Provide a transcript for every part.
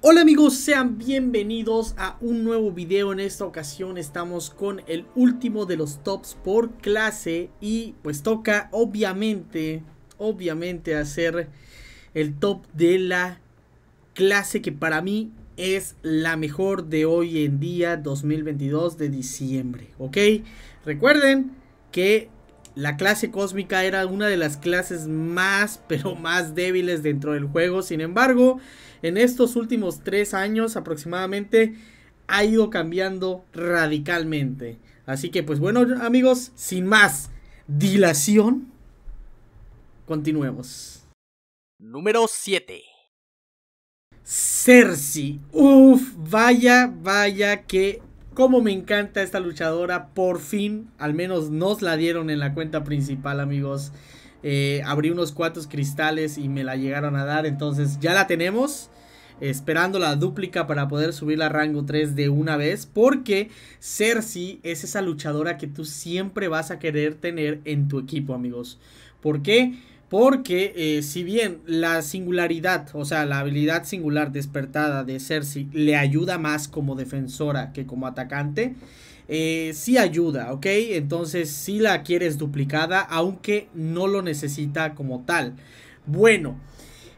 Hola amigos, sean bienvenidos a un nuevo video. En esta ocasión estamos con el último de los tops por clase y pues toca obviamente, obviamente hacer el top de la clase que para mí es la mejor de hoy en día 2022 de diciembre, ¿ok? Recuerden que la clase cósmica era una de las clases más, pero más débiles dentro del juego. Sin embargo, en estos últimos tres años aproximadamente ha ido cambiando radicalmente. Así que pues bueno amigos, sin más dilación, continuemos. Número 7. Cersei. Uf, vaya, vaya, qué como me encanta esta luchadora, por fin, al menos nos la dieron en la cuenta principal, amigos. Eh, abrí unos cuantos cristales y me la llegaron a dar, entonces ya la tenemos. Esperando la dúplica para poder subirla a rango 3 de una vez. Porque Cersei es esa luchadora que tú siempre vas a querer tener en tu equipo, amigos. ¿Por qué? Porque eh, si bien la singularidad, o sea, la habilidad singular despertada de Cersei le ayuda más como defensora que como atacante, eh, sí ayuda, ¿ok? Entonces sí la quieres duplicada, aunque no lo necesita como tal. Bueno,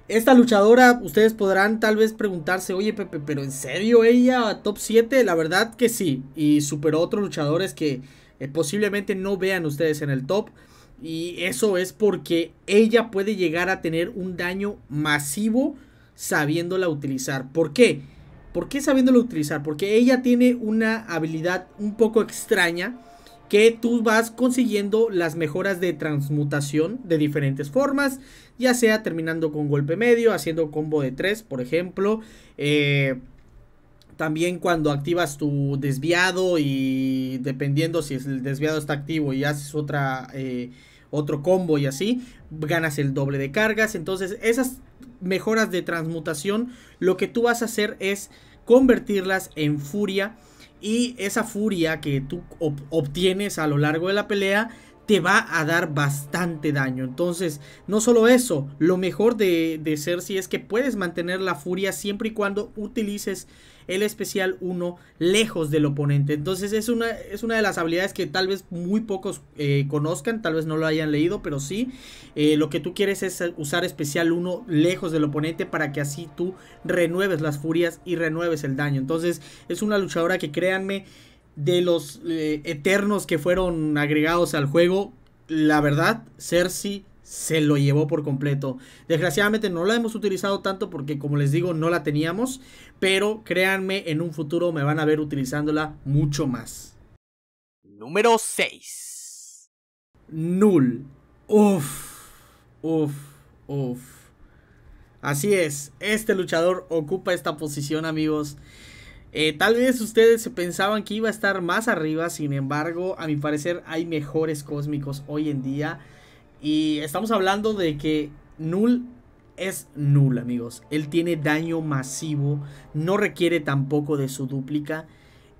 esta luchadora, ustedes podrán tal vez preguntarse, oye Pepe, pero ¿en serio ella top 7? La verdad que sí, y superó otros luchadores que eh, posiblemente no vean ustedes en el top. Y eso es porque ella puede llegar a tener un daño masivo sabiéndola utilizar. ¿Por qué? ¿Por qué sabiéndola utilizar? Porque ella tiene una habilidad un poco extraña que tú vas consiguiendo las mejoras de transmutación de diferentes formas, ya sea terminando con golpe medio, haciendo combo de 3, por ejemplo. Eh, también cuando activas tu desviado y dependiendo si el desviado está activo y haces otra... Eh, otro combo y así, ganas el doble de cargas. Entonces, esas mejoras de transmutación, lo que tú vas a hacer es convertirlas en furia y esa furia que tú obtienes a lo largo de la pelea te va a dar bastante daño. Entonces, no solo eso, lo mejor de, de Cersei es que puedes mantener la furia siempre y cuando utilices el especial 1 lejos del oponente. Entonces es una, es una de las habilidades que tal vez muy pocos eh, conozcan, tal vez no lo hayan leído, pero sí, eh, lo que tú quieres es usar especial 1 lejos del oponente para que así tú renueves las furias y renueves el daño. Entonces es una luchadora que créanme, de los eh, eternos que fueron agregados al juego, la verdad, Cersei se lo llevó por completo. Desgraciadamente no la hemos utilizado tanto porque como les digo no la teníamos, pero créanme, en un futuro me van a ver utilizándola mucho más. Número 6. Null. Uf. Uf. Uf. Así es, este luchador ocupa esta posición amigos. Eh, tal vez ustedes se pensaban que iba a estar más arriba, sin embargo, a mi parecer hay mejores cósmicos hoy en día. Y estamos hablando de que Null es Null, amigos. Él tiene daño masivo, no requiere tampoco de su dúplica.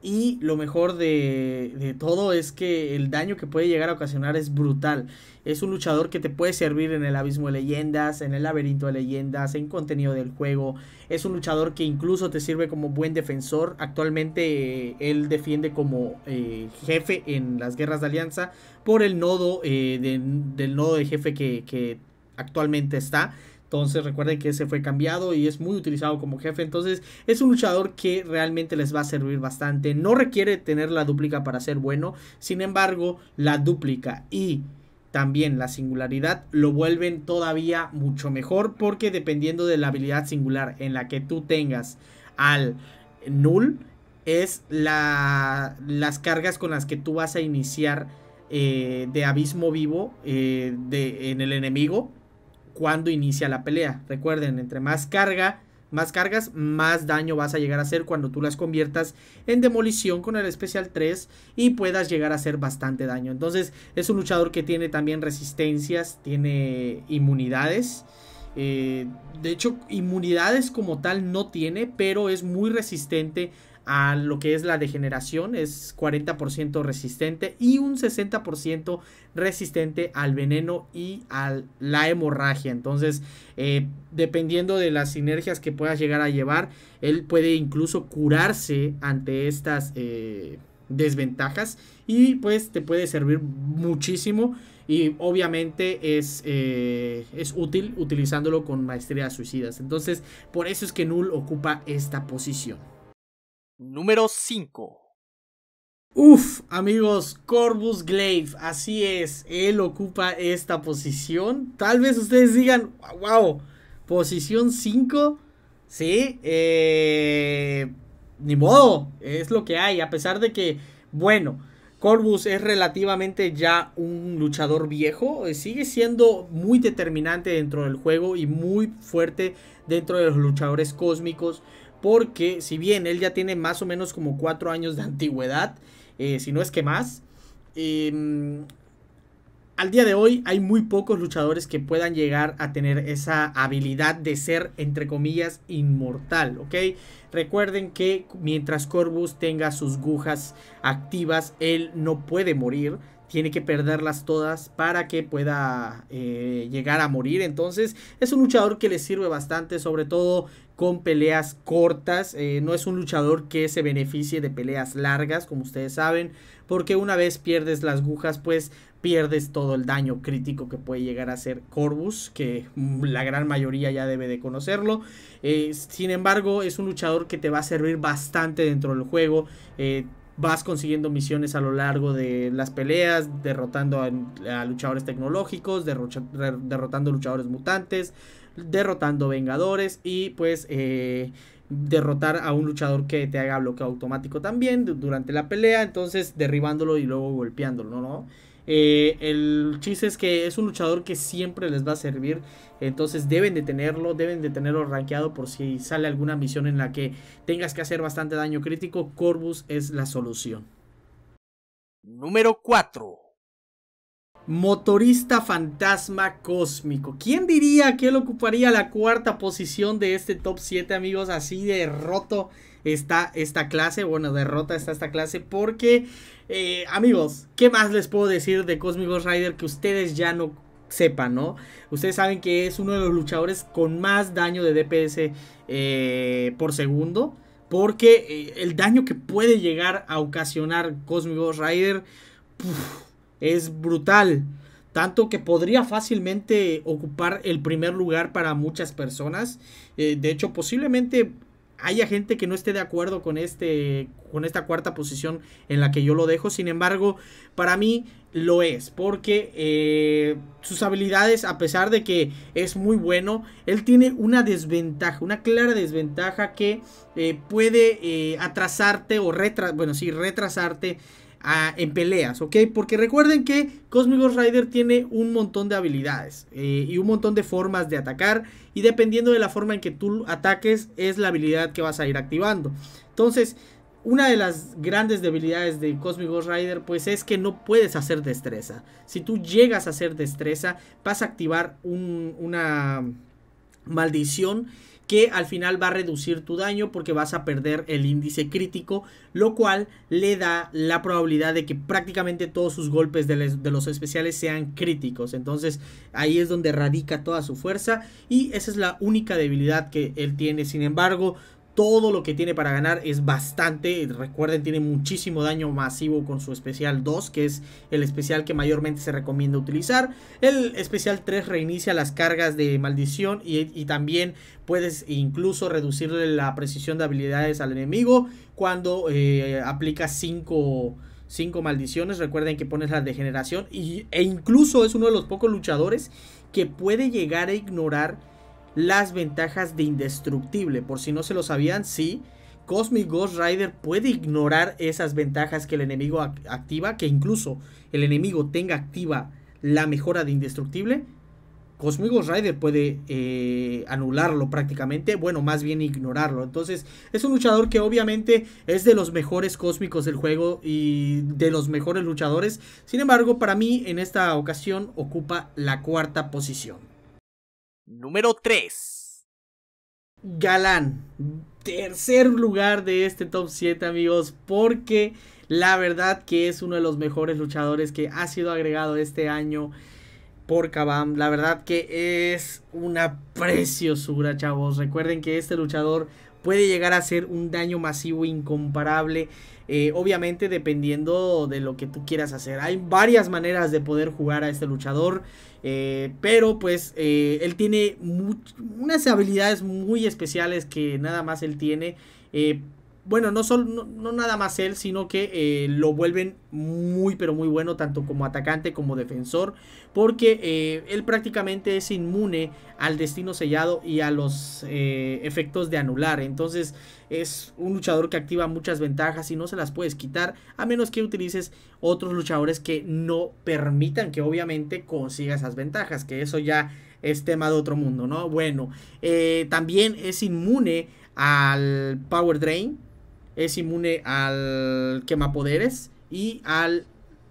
Y lo mejor de, todo es que el daño que puede llegar a ocasionar es brutal. Es un luchador que te puede servir en el abismo de leyendas, en el laberinto de leyendas, en contenido del juego. Es un luchador que incluso te sirve como buen defensor. Actualmente eh, él defiende como eh, jefe en las guerras de alianza, por el nodo eh, del nodo de jefe que, actualmente está. Entonces recuerden que ese fue cambiado y es muy utilizado como jefe. Entonces es un luchador que realmente les va a servir bastante. No requiere tener la dúplica para ser bueno. Sin embargo, la dúplica y también la singularidad lo vuelven todavía mucho mejor. Porque dependiendo de la habilidad singular en la que tú tengas al null. Es la, las cargas con las que tú vas a iniciar eh, de abismo vivo eh, de, en el enemigo cuando inicia la pelea. Recuerden, entre más carga, más cargas, más daño vas a llegar a hacer cuando tú las conviertas en demolición con el especial 3 y puedas llegar a hacer bastante daño. Entonces es un luchador que tiene también resistencias, tiene inmunidades. Eh, de hecho, inmunidades como tal no tiene, pero es muy resistente a lo que es la degeneración, es 40% resistente y un 60% resistente al veneno y a la hemorragia. Entonces, eh, dependiendo de las sinergias que puedas llegar a llevar, él puede incluso curarse ante estas eh, desventajas y pues te puede servir muchísimo y obviamente es, eh, es útil utilizándolo con maestría suicidas. Entonces, por eso es que Null ocupa esta posición número 5. Uf, amigos, Corvus Glaive, así es, él ocupa esta posición. Tal vez ustedes digan, wow, posición 5, sí, eh, ni modo, es lo que hay, a pesar de que, bueno, Corvus es relativamente ya un luchador viejo, eh, sigue siendo muy determinante dentro del juego y muy fuerte dentro de los luchadores cósmicos, porque si bien él ya tiene más o menos como cuatro años de antigüedad, eh, si no es que más, em, al día de hoy hay muy pocos luchadores que puedan llegar a tener esa habilidad de ser, entre comillas, inmortal, ¿ok? Recuerden que mientras Corvus tenga sus agujas activas, él no puede morir, tiene que perderlas todas para que pueda eh, llegar a morir. Entonces es un luchador que le sirve bastante, sobre todo con peleas cortas. Eh, no es un luchador que se beneficie de peleas largas, como ustedes saben, porque una vez pierdes las agujas, pues pierdes todo el daño crítico que puede llegar a ser Corvus, que mm, la gran mayoría ya debe de conocerlo. Eh, sin embargo, es un luchador que te va a servir bastante dentro del juego vas consiguiendo misiones a lo largo de las peleas, derrotando a, luchadores tecnológicos, derrotando luchadores mutantes, derrotando vengadores y pues eh, derrotar a un luchador que te haga bloqueo automático también durante la pelea, entonces derribándolo y luego golpeándolo, ¿no? Eh, el chiste es que es un luchador que siempre les va a servir. Entonces deben de tenerlo, deben de tenerlo rankeado por si sale alguna misión en la que tengas que hacer bastante daño crítico. Corvus es la solución. Número 4. Motorista fantasma cósmico. ¿Quién diría que él ocuparía la cuarta posición de este top 7, amigos? Así de roto está esta clase. Bueno, derrota está esta clase porque, eh, amigos, ¿qué más les puedo decir de Cosmic Ghost Rider que ustedes ya no sepan, ¿no? Ustedes saben que es uno de los luchadores con más daño de DPS eh, por segundo. Porque eh, el daño que puede llegar a ocasionar Cosmic Ghost Rider es brutal. Tanto que podría fácilmente ocupar el primer lugar para muchas personas. Eh, de hecho, posiblemente haya gente que no esté de acuerdo con, este, con esta cuarta posición en la que yo lo dejo. Sin embargo, para mí lo es, porque eh, sus habilidades, a pesar de que es muy bueno, él tiene una desventaja, una clara desventaja que eh, puede atrasarte o bueno, sí, retrasarte en peleas, ¿ok? Porque recuerden que Cosmic Ghost Rider tiene un montón de habilidades eh, y un montón de formas de atacar y dependiendo de la forma en que tú ataques es la habilidad que vas a ir activando. Entonces, una de las grandes debilidades de Cosmic Ghost Rider pues es que no puedes hacer destreza. Si tú llegas a hacer destreza vas a activar un, una maldición que al final va a reducir tu daño porque vas a perder el índice crítico, lo cual le da la probabilidad de que prácticamente todos sus golpes de, los especiales sean críticos. Entonces ahí es donde radica toda su fuerza y esa es la única debilidad que él tiene. Sin embargo, todo lo que tiene para ganar es bastante. Recuerden, tiene muchísimo daño masivo con su especial 2, que es el especial que mayormente se recomienda utilizar. El especial 3 reinicia las cargas de maldición y, también puedes incluso reducirle la precisión de habilidades al enemigo cuando eh, aplica aplicas 5... maldiciones, recuerden que pones la degeneración y, e incluso es uno de los pocos luchadores que puede llegar a ignorar las ventajas de indestructible. Por si no se lo sabían, sí. Cosmic Ghost Rider puede ignorar esas ventajas que el enemigo activa, que incluso el enemigo tenga activa la mejora de indestructible. Cosmic Ghost Rider puede eh, anularlo prácticamente, bueno, más bien ignorarlo. Entonces es un luchador que obviamente es de los mejores cósmicos del juego y de los mejores luchadores. Sin embargo, para mí en esta ocasión ocupa la cuarta posición. Número 3. Galán. Tercer lugar de este top 7 amigos. Porque la verdad que es uno de los mejores luchadores que ha sido agregado este año por Kabam. La verdad que es una preciosura, chavos. Recuerden que este luchador puede llegar a ser un daño masivo incomparable. Eh, obviamente dependiendo de lo que tú quieras hacer. Hay varias maneras de poder jugar a este luchador. Eh, pero pues eh, él tiene unas habilidades muy especiales que nada más él tiene bueno, no, solo, no, nada más él, sino que eh, lo vuelven muy, pero muy bueno, tanto como atacante como defensor, porque eh, él prácticamente es inmune al destino sellado y a los eh, efectos de anular. Entonces es un luchador que activa muchas ventajas y no se las puedes quitar, a menos que utilices otros luchadores que no permitan que obviamente consiga esas ventajas, que eso ya es tema de otro mundo, ¿no? Bueno, también es inmune al Power Drain es inmune al quemapoderes y al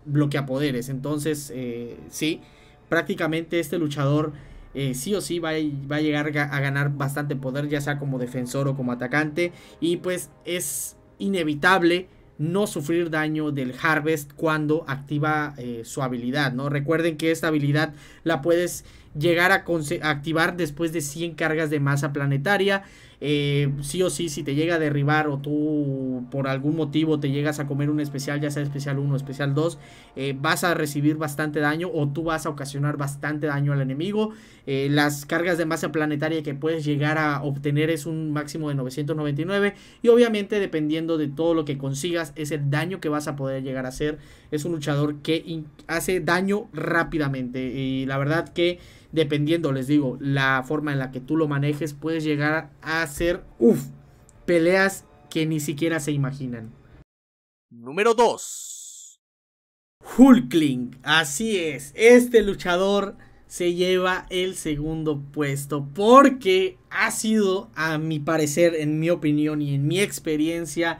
bloqueapoderes. Entonces, eh, sí, prácticamente este luchador eh, sí o sí va a, llegar a ganar bastante poder, ya sea como defensor o como atacante. Y pues es inevitable no sufrir daño del Harvest cuando activa eh, su habilidad, ¿no? Recuerden que esta habilidad la puedes llegar a, activar después de 100 cargas de masa planetaria. Eh, sí o sí, si te llega a derribar o tú por algún motivo te llegas a comer un especial, ya sea especial 1 o especial 2, eh, vas a recibir bastante daño o tú vas a ocasionar bastante daño al enemigo. Eh, las cargas de masa planetaria que puedes llegar a obtener es un máximo de 999 y obviamente dependiendo de todo lo que consigas es el daño que vas a poder llegar a hacer. Es un luchador que hace daño rápidamente y la verdad que dependiendo, les digo, la forma en la que tú lo manejes, puedes llegar a hacer, uff, peleas que ni siquiera se imaginan. Número 2. Hulkling, así es, este luchador se lleva el segundo puesto porque ha sido, a mi parecer, en mi opinión y en mi experiencia,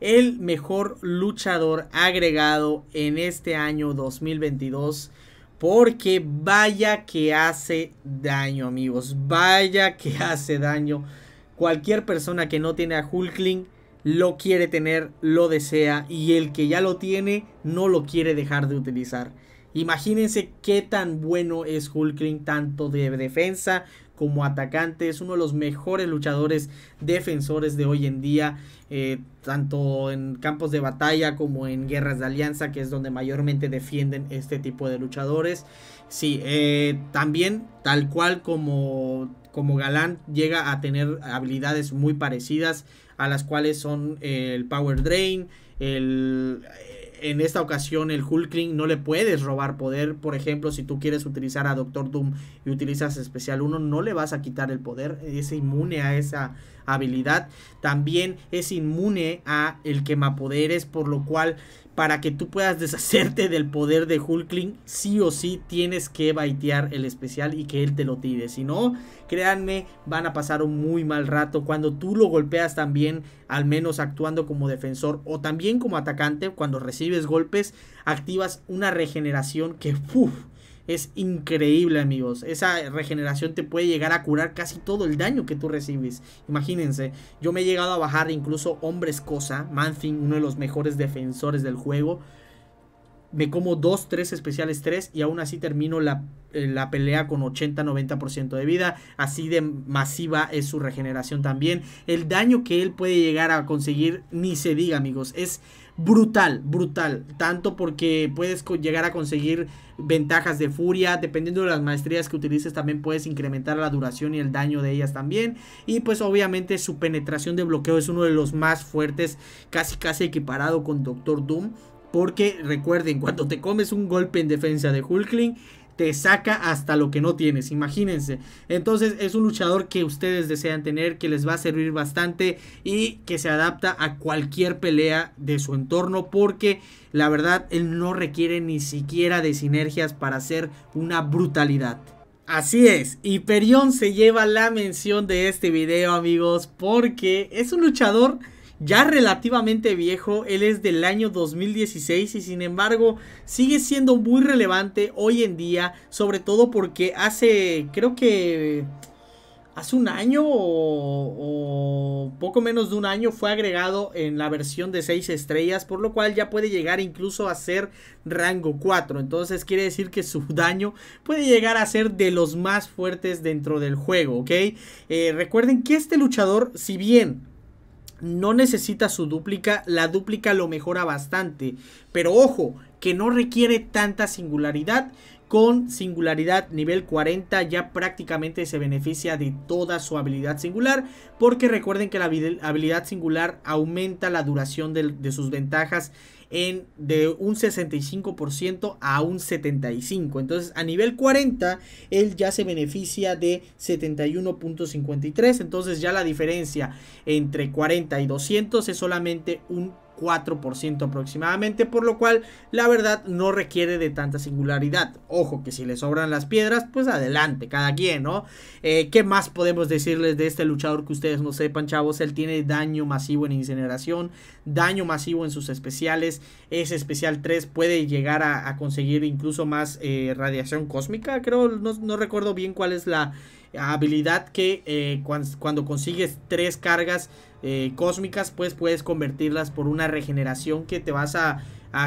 el mejor luchador agregado en este año 2022 porque vaya que hace daño, amigos. Vaya que hace daño. Cualquier persona que no tiene a Hulkling lo quiere tener, lo desea. Y el que ya lo tiene no lo quiere dejar de utilizar. Imagínense qué tan bueno es Hulkling, tanto de defensa como atacante, es uno de los mejores luchadores defensores de hoy en día, eh, tanto en campos de batalla como en guerras de alianza, que es donde mayormente defienden este tipo de luchadores. Sí, eh, también tal cual como, como Galán llega a tener habilidades muy parecidas a las cuales son el Power Drain, el en esta ocasión el Hulkling no le puedes robar poder. Por ejemplo, si tú quieres utilizar a Doctor Doom y utilizas especial 1, no le vas a quitar el poder. Es inmune a esa habilidad. También es inmune a el quemapoderes, por lo cual para que tú puedas deshacerte del poder de Hulkling, sí o sí tienes que baitear el especial y que él te lo tire. Si no, créanme, van a pasar un muy mal rato. Cuando tú lo golpeas también, al menos actuando como defensor o también como atacante, cuando recibes golpes, activas una regeneración que... Uf, es increíble, amigos. Esa regeneración te puede llegar a curar casi todo el daño que tú recibes. Imagínense, yo me he llegado a bajar incluso hombres cosa, Manfin, uno de los mejores defensores del juego. Me como dos, tres especiales tres. y aún así termino la, eh, la pelea con 80-90% de vida. Así de masiva es su regeneración también. El daño que él puede llegar a conseguir, ni se diga amigos, es brutal, brutal. Tanto porque puedes llegar a conseguir ventajas de furia. Dependiendo de las maestrías que utilices, también puedes incrementar la duración y el daño de ellas también. Y pues obviamente su penetración de bloqueo es uno de los más fuertes, casi casi equiparado con Doctor Doom. Porque recuerden, cuando te comes un golpe en defensa de Hulkling, te saca hasta lo que no tienes, imagínense. Entonces es un luchador que ustedes desean tener, que les va a servir bastante y que se adapta a cualquier pelea de su entorno porque la verdad él no requiere ni siquiera de sinergias para hacer una brutalidad. Así es, Hyperion se lleva la mención de este video amigos porque es un luchador ya relativamente viejo, él es del año 2016 y sin embargo sigue siendo muy relevante hoy en día, sobre todo porque hace, creo que hace un año o, poco menos de un año fue agregado en la versión de 6 estrellas, por lo cual ya puede llegar incluso a ser rango 4. Entonces quiere decir que su daño puede llegar a ser de los más fuertes dentro del juego, ¿ok? Eh, recuerden que este luchador, si bien no necesita su dúplica, la dúplica lo mejora bastante, pero ojo, que no requiere tanta singularidad. Con singularidad nivel 40 ya prácticamente se beneficia de toda su habilidad singular, porque recuerden que la habilidad singular aumenta la duración de sus ventajas de un 65% a un 75%. Entonces a nivel 40 él ya se beneficia de 71.53. Entonces ya la diferencia entre 40 y 200 es solamente un 4% aproximadamente, por lo cual la verdad no requiere de tanta singularidad. Ojo que si le sobran las piedras, pues adelante, cada quien, ¿no? Eh, ¿Qué más podemos decirles de este luchador que ustedes no sepan, chavos? Él tiene daño masivo en incineración, daño masivo en sus especiales, ese especial 3, puede llegar a, conseguir incluso más eh, radiación cósmica, creo, no, recuerdo bien cuál es la habilidad que eh, cuando, consigues tres cargas eh, cósmicas, pues puedes convertirlas por una regeneración que te vas a,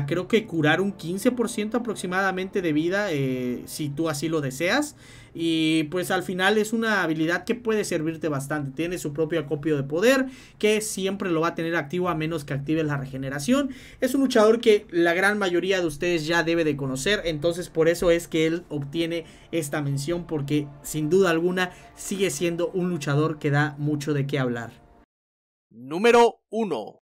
creo que curar un 15% aproximadamente de vida eh, si tú así lo deseas. Y pues al final es una habilidad que puede servirte bastante. Tiene su propio acopio de poder que siempre lo va a tener activo a menos que active la regeneración. Es un luchador que la gran mayoría de ustedes ya debe de conocer. Entonces por eso es que él obtiene esta mención porque sin duda alguna sigue siendo un luchador que da mucho de qué hablar número 1.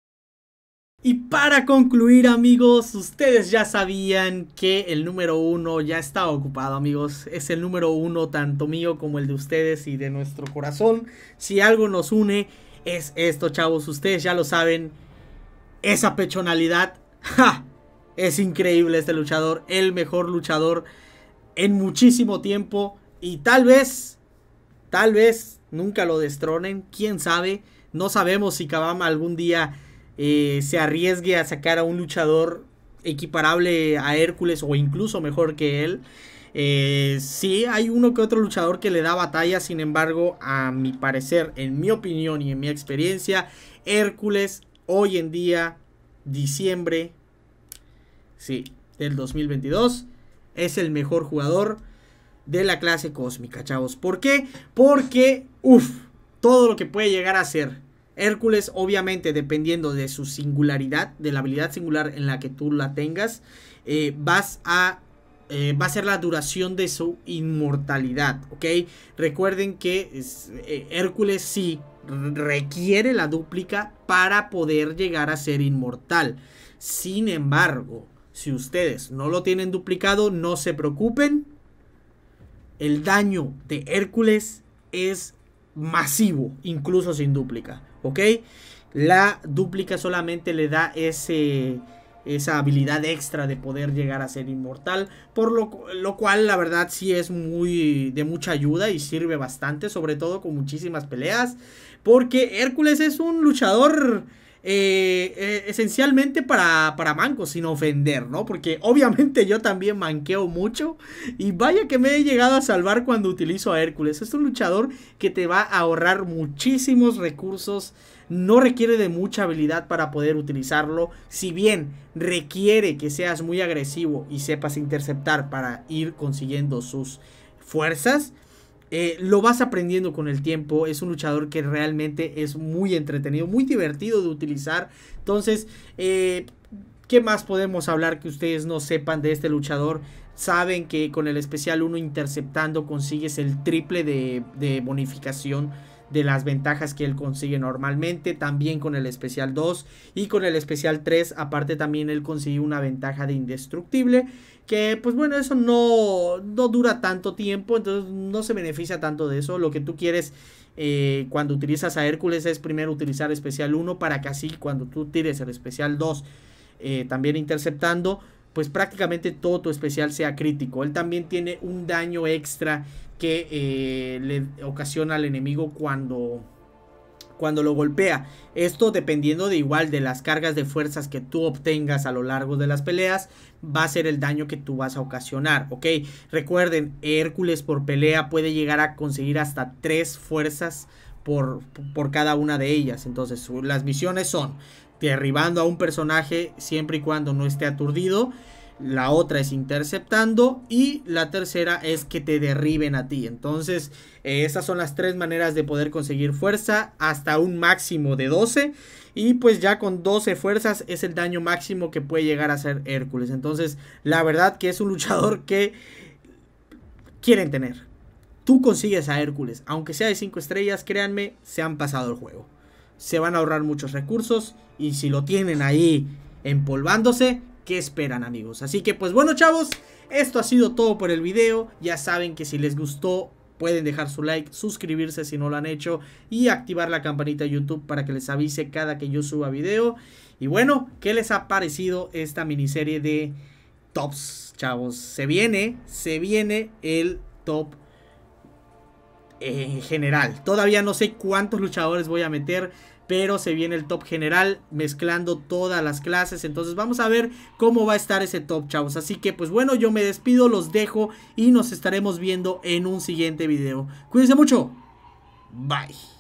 Y para concluir amigos, ustedes ya sabían que el número uno ya está ocupado amigos, es el número uno tanto mío como el de ustedes y de nuestro corazón. Si algo nos une es esto chavos, ustedes ya lo saben, esa pechonalidad, ¡ja! Es increíble este luchador, el mejor luchador en muchísimo tiempo y tal vez, tal vez nunca lo destronen, quién sabe. No sabemos si Kabama algún día eh, se arriesgue a sacar a un luchador equiparable a Hércules o incluso mejor que él. Eh, sí, hay uno que otro luchador que le da batalla, sin embargo, a mi parecer, en mi opinión y en mi experiencia, Hércules hoy en día, diciembre, sí, del 2022, es el mejor jugador de la clase cósmica, chavos. ¿Por qué? Porque, uff, todo lo que puede llegar a ser Hércules, obviamente, dependiendo de su singularidad, de la habilidad singular en la que tú la tengas, eh, vas a eh, va a ser la duración de su inmortalidad, ¿ok? Recuerden que eh, Hércules sí requiere la dúplica para poder llegar a ser inmortal. Sin embargo, si ustedes no lo tienen duplicado, no se preocupen. El daño de Hércules es masivo, incluso sin dúplica. ¿ok? La dúplica solamente le da ese, esa habilidad extra de poder llegar a ser inmortal, por lo, lo, cual la verdad sí es muy de mucha ayuda y sirve bastante, sobre todo con muchísimas peleas, porque Hércules es un luchador eh, eh, esencialmente para, para mancos, sin ofender, ¿no? Porque obviamente yo también manqueo mucho y vaya que me he llegado a salvar cuando utilizo a Hércules. Es un luchador que te va a ahorrar muchísimos recursos no requiere de mucha habilidad para poder utilizarlo. Si bien requiere que seas muy agresivo y sepas interceptar para ir consiguiendo sus fuerzas, eh, lo vas aprendiendo con el tiempo. Es un luchador que realmente es muy entretenido, muy divertido de utilizar. Entonces, eh, ¿qué más podemos hablar que ustedes no sepan de este luchador? Saben que con el especial 1 interceptando consigues el triple de bonificación de las ventajas que él consigue normalmente. También con el especial 2 y con el especial 3. Aparte también él consigue una ventaja de indestructible. Que pues bueno, eso no, no dura tanto tiempo. Entonces no se beneficia tanto de eso. Lo que tú quieres eh, cuando utilizas a Hércules es primero utilizar especial 1 para que así cuando tú tires el especial 2 eh, también interceptando pues prácticamente todo tu especial sea crítico. Él también tiene un daño extra que eh, le ocasiona al enemigo cuando cuando lo golpea. Esto dependiendo de igual de las cargas de fuerzas que tú obtengas a lo largo de las peleas, va a ser el daño que tú vas a ocasionar, ¿ok? Recuerden, Hércules por pelea puede llegar a conseguir hasta 3 fuerzas por, por cada una de ellas. Entonces, las misiones son derribando a un personaje siempre y cuando no esté aturdido. La otra es interceptando y la tercera es que te derriben a ti. Entonces, eh, esas son las tres maneras de poder conseguir fuerza hasta un máximo de 12. Y pues ya con 12 fuerzas es el daño máximo que puede llegar a hacer Hércules. Entonces, la verdad que es un luchador que quieren tener. Tú consigues a Hércules, aunque sea de 5 estrellas, créanme, se han pasado el juego se van a ahorrar muchos recursos y si lo tienen ahí empolvándose, ¿qué esperan amigos? Así que pues bueno chavos, esto ha sido todo por el video, ya saben que si les gustó pueden dejar su like, suscribirse si no lo han hecho y activar la campanita de YouTube para que les avise cada que yo suba video. Y bueno, ¿qué les ha parecido esta miniserie de tops, chavos? Se viene, se viene el top en general. Todavía no sé cuántos luchadores voy a meter. Pero se viene el top general mezclando todas las clases. Entonces vamos a ver cómo va a estar ese top, chavos. Así que pues bueno, yo me despido, los dejo y nos estaremos viendo en un siguiente video. Cuídense mucho. Bye.